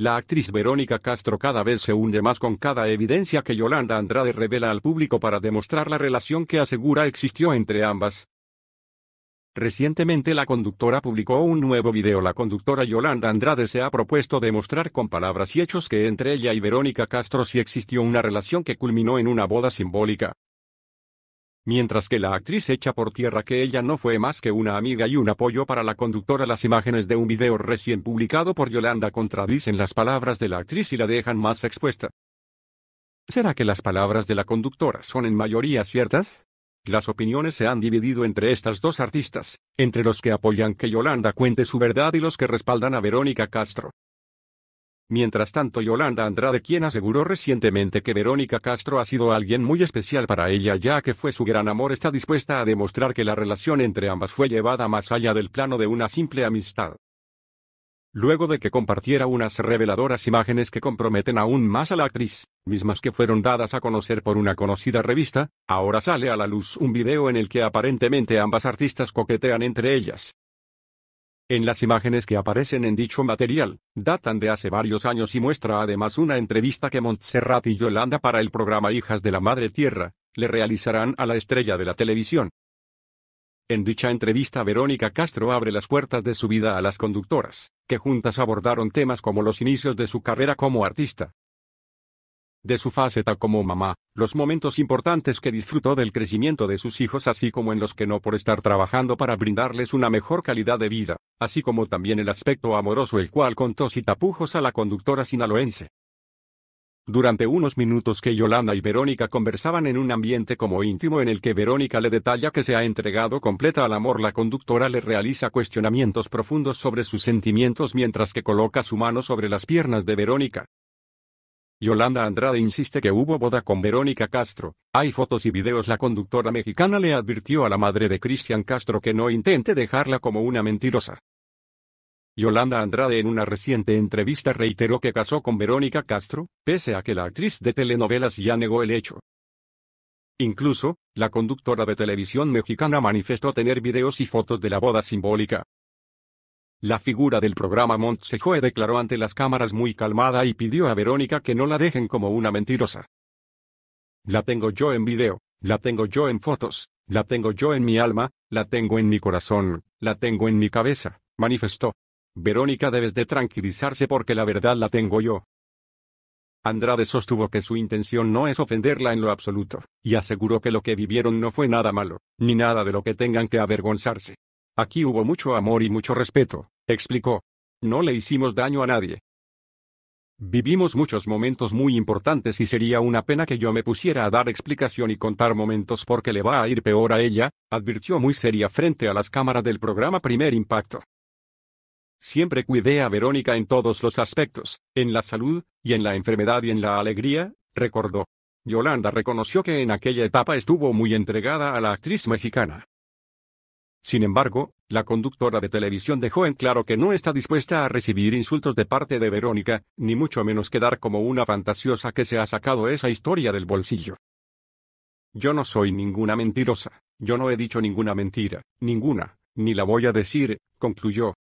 La actriz Verónica Castro cada vez se hunde más con cada evidencia que Yolanda Andrade revela al público para demostrar la relación que asegura existió entre ambas. Recientemente la conductora publicó un nuevo video. La conductora Yolanda Andrade se ha propuesto demostrar con palabras y hechos que entre ella y Verónica Castro sí existió una relación que culminó en una boda simbólica. Mientras que la actriz echa por tierra que ella no fue más que una amiga y un apoyo para la conductora, las imágenes de un video recién publicado por Yolanda contradicen las palabras de la actriz y la dejan más expuesta. ¿Será que las palabras de la conductora son en mayoría ciertas? Las opiniones se han dividido entre estas dos artistas, entre los que apoyan que Yolanda cuente su verdad y los que respaldan a Verónica Castro. Mientras tanto Yolanda Andrade quien aseguró recientemente que Verónica Castro ha sido alguien muy especial para ella ya que fue su gran amor está dispuesta a demostrar que la relación entre ambas fue llevada más allá del plano de una simple amistad. Luego de que compartiera unas reveladoras imágenes que comprometen aún más a la actriz, mismas que fueron dadas a conocer por una conocida revista, ahora sale a la luz un video en el que aparentemente ambas artistas coquetean entre ellas, en las imágenes que aparecen en dicho material, datan de hace varios años y muestra además una entrevista que Montserrat y Yolanda para el programa Hijas de la Madre Tierra, le realizarán a la estrella de la televisión. En dicha entrevista Verónica Castro abre las puertas de su vida a las conductoras, que juntas abordaron temas como los inicios de su carrera como artista, de su faceta como mamá, los momentos importantes que disfrutó del crecimiento de sus hijos así como en los que no por estar trabajando para brindarles una mejor calidad de vida, así como también el aspecto amoroso el cual contó si tapujos a la conductora sinaloense. Durante unos minutos que Yolanda y Verónica conversaban en un ambiente como íntimo en el que Verónica le detalla que se ha entregado completa al amor, la conductora le realiza cuestionamientos profundos sobre sus sentimientos mientras que coloca su mano sobre las piernas de Verónica, Yolanda Andrade insiste que hubo boda con Verónica Castro. Hay fotos y videos. La conductora mexicana le advirtió a la madre de Cristian Castro que no intente dejarla como una mentirosa. Yolanda Andrade en una reciente entrevista reiteró que casó con Verónica Castro, pese a que la actriz de telenovelas ya negó el hecho. Incluso, la conductora de televisión mexicana manifestó tener videos y fotos de la boda simbólica. La figura del programa Montsejoe declaró ante las cámaras muy calmada y pidió a Verónica que no la dejen como una mentirosa. La tengo yo en video, la tengo yo en fotos, la tengo yo en mi alma, la tengo en mi corazón, la tengo en mi cabeza, manifestó. Verónica debes de tranquilizarse porque la verdad la tengo yo. Andrade sostuvo que su intención no es ofenderla en lo absoluto, y aseguró que lo que vivieron no fue nada malo, ni nada de lo que tengan que avergonzarse. Aquí hubo mucho amor y mucho respeto, explicó. No le hicimos daño a nadie. Vivimos muchos momentos muy importantes y sería una pena que yo me pusiera a dar explicación y contar momentos porque le va a ir peor a ella, advirtió muy seria frente a las cámaras del programa Primer Impacto. Siempre cuidé a Verónica en todos los aspectos, en la salud, y en la enfermedad y en la alegría, recordó. Yolanda reconoció que en aquella etapa estuvo muy entregada a la actriz mexicana. Sin embargo, la conductora de televisión dejó en claro que no está dispuesta a recibir insultos de parte de Verónica, ni mucho menos quedar como una fantasiosa que se ha sacado esa historia del bolsillo. Yo no soy ninguna mentirosa, yo no he dicho ninguna mentira, ninguna, ni la voy a decir, concluyó,